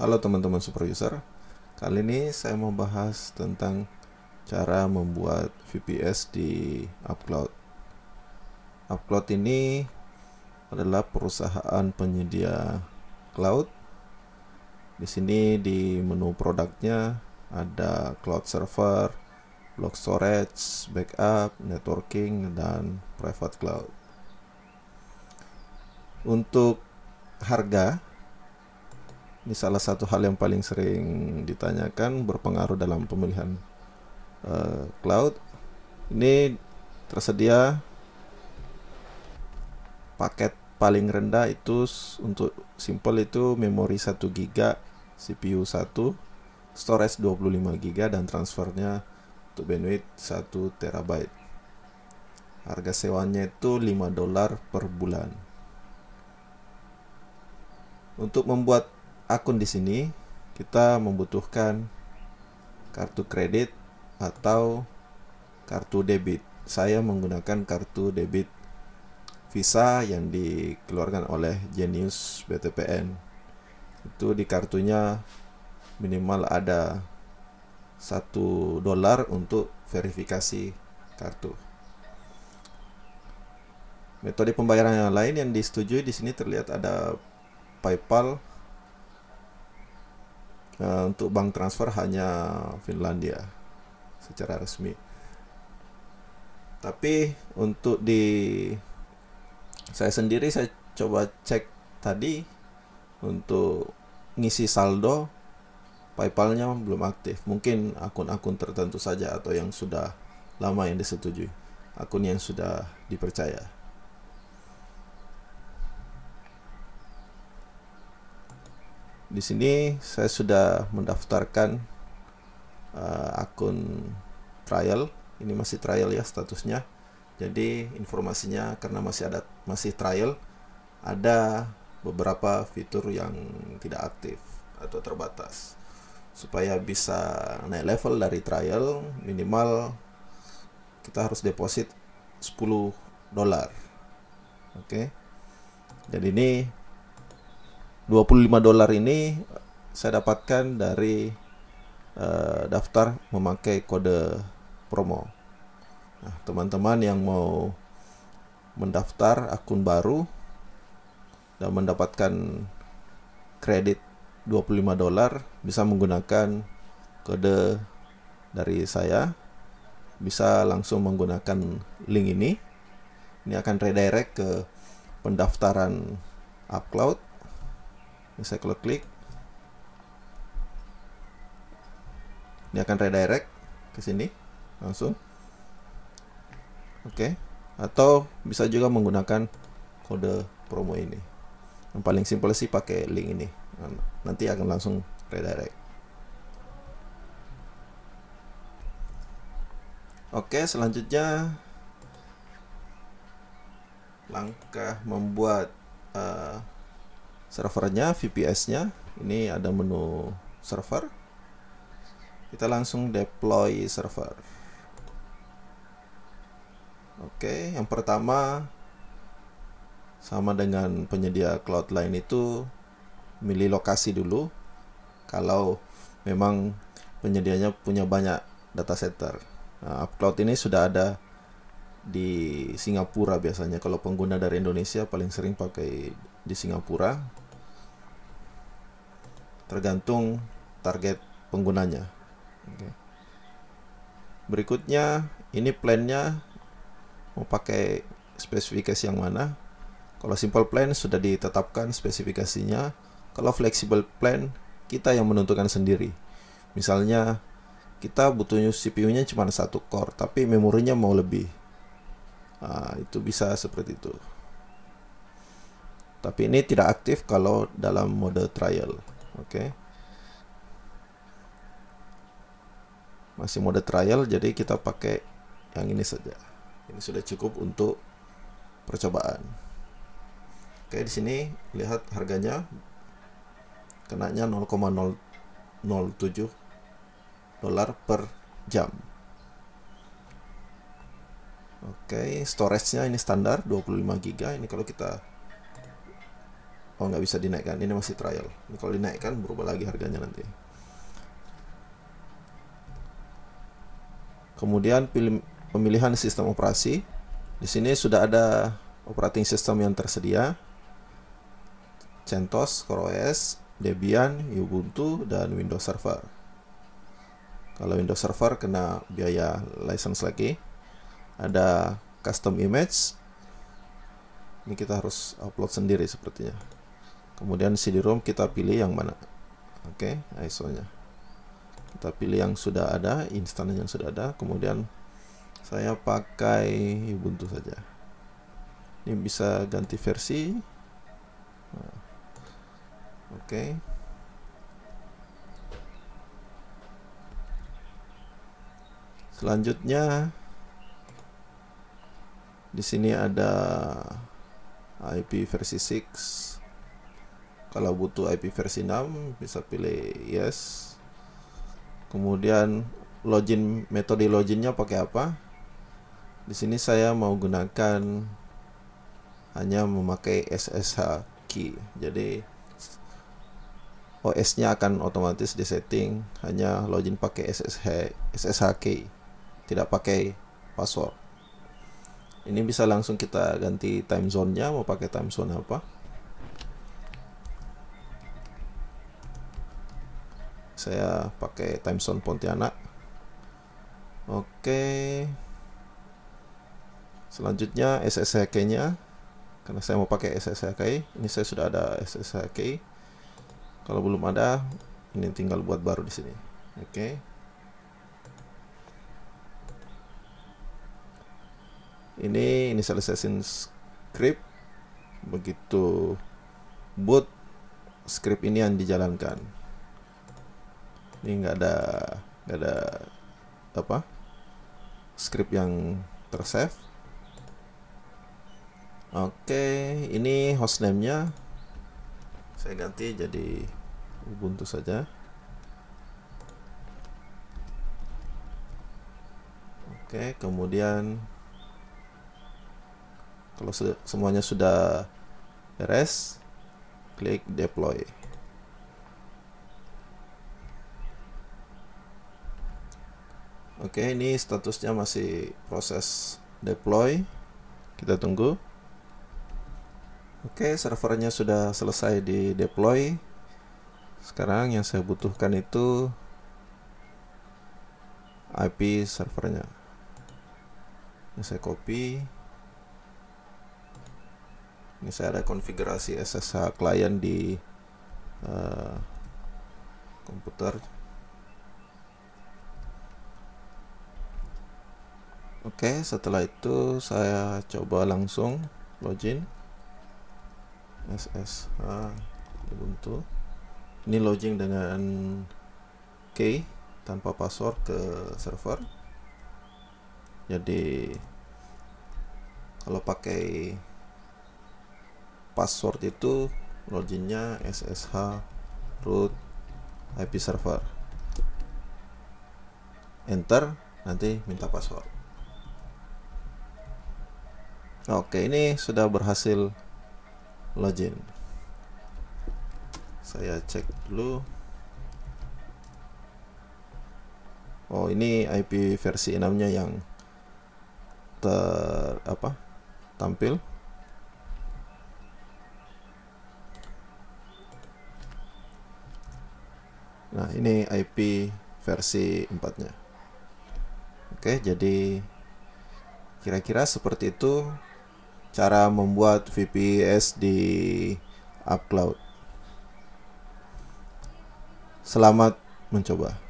Halo teman-teman super user. Kali ini saya mau bahas tentang cara membuat VPS di UpCloud. UpCloud ini adalah perusahaan penyedia cloud. Di sini di menu produknya ada cloud server, block storage, backup, networking dan private cloud. Untuk harga ini salah satu hal yang paling sering ditanyakan berpengaruh dalam pemilihan uh, cloud. Ini tersedia paket paling rendah itu untuk simple itu memori 1 GB, CPU 1, storage 25 GB dan transfernya untuk bandwidth 1 TB. Harga sewanya itu 5 dolar per bulan. Untuk membuat akun di sini kita membutuhkan kartu kredit atau kartu debit. Saya menggunakan kartu debit Visa yang dikeluarkan oleh Genius BTPN. Itu di kartunya minimal ada satu dolar untuk verifikasi kartu. Metode pembayaran yang lain yang disetujui di sini terlihat ada PayPal, Uh, untuk bank transfer hanya Finlandia secara resmi. Tapi untuk di saya sendiri saya coba cek tadi untuk ngisi saldo PayPal-nya belum aktif. Mungkin akun-akun tertentu saja atau yang sudah lama yang disetujui, akun yang sudah dipercaya. di sini saya sudah mendaftarkan uh, akun trial ini masih trial ya statusnya jadi informasinya karena masih ada masih trial ada beberapa fitur yang tidak aktif atau terbatas supaya bisa naik level dari trial minimal kita harus deposit 10 dolar oke okay? dan ini 25 dolar ini saya dapatkan dari uh, daftar memakai kode promo. Nah, teman-teman yang mau mendaftar akun baru dan mendapatkan kredit 25 dolar bisa menggunakan kode dari saya. Bisa langsung menggunakan link ini. Ini akan redirect ke pendaftaran upload saya kalau klik ini akan redirect ke sini langsung oke okay. atau bisa juga menggunakan kode promo ini yang paling simpel sih pakai link ini nah, nanti akan langsung redirect Oke, selanjutnya langkah membuat uh, servernya, VPS-nya. Ini ada menu server. Kita langsung deploy server. Oke, yang pertama sama dengan penyedia cloud lain itu milih lokasi dulu. Kalau memang penyedianya punya banyak data center. Nah, UpCloud ini sudah ada di Singapura biasanya. Kalau pengguna dari Indonesia paling sering pakai di Singapura tergantung target penggunanya. Okay. Berikutnya ini plan nya mau pakai spesifikasi yang mana. Kalau simple plan sudah ditetapkan spesifikasinya. Kalau flexible plan kita yang menentukan sendiri. Misalnya kita butuhnya CPU-nya cuma satu core tapi memorinya mau lebih. Nah, itu bisa seperti itu. Tapi ini tidak aktif kalau dalam mode trial. Oke. Masih mode trial jadi kita pakai yang ini saja. Ini sudah cukup untuk percobaan. Oke, di sini lihat harganya kenanya 0,007 dolar per jam. Oke, storage-nya ini standar 25 GB. Ini kalau kita oh nggak bisa dinaikkan ini masih trial ini kalau dinaikkan berubah lagi harganya nanti kemudian pilih pemilihan sistem operasi di sini sudah ada operating system yang tersedia CentOS, CoreOS, Debian, Ubuntu, dan Windows Server. Kalau Windows Server kena biaya license lagi. Ada custom image. Ini kita harus upload sendiri sepertinya kemudian CD-ROM kita pilih yang mana oke okay, ISO-nya kita pilih yang sudah ada instan yang sudah ada kemudian saya pakai Ubuntu saja ini bisa ganti versi nah, oke okay. selanjutnya di sini ada IP versi 6 kalau butuh IP versi 6 bisa pilih yes kemudian login metode loginnya pakai apa di sini saya mau gunakan hanya memakai SSH key jadi OS nya akan otomatis disetting hanya login pakai SSH, SSH key tidak pakai password ini bisa langsung kita ganti time zone nya mau pakai time zone apa saya pakai time zone Pontianak oke selanjutnya SSHK nya karena saya mau pakai SSHK ini saya sudah ada SSHK kalau belum ada ini tinggal buat baru di sini oke okay. ini initialization script begitu boot script ini yang dijalankan ini nggak ada nggak ada apa script yang tersave oke okay, ini hostname nya saya ganti jadi Ubuntu saja oke kemudian kalau semuanya sudah beres klik deploy Oke, ini statusnya masih proses deploy. Kita tunggu. Oke, servernya sudah selesai di deploy. Sekarang yang saya butuhkan itu IP servernya. Ini saya copy. Ini saya ada konfigurasi SSH client di uh, komputer Oke, setelah itu saya coba langsung login SSH Ubuntu. Ini login dengan key tanpa password ke server. Jadi kalau pakai password itu loginnya SSH root IP server. Enter, nanti minta password. Oke, ini sudah berhasil login. Saya cek dulu. Oh, ini IP versi 6-nya yang ter apa? tampil. Nah, ini IP versi 4-nya. Oke, jadi kira-kira seperti itu cara membuat VPS di UpCloud. Selamat mencoba.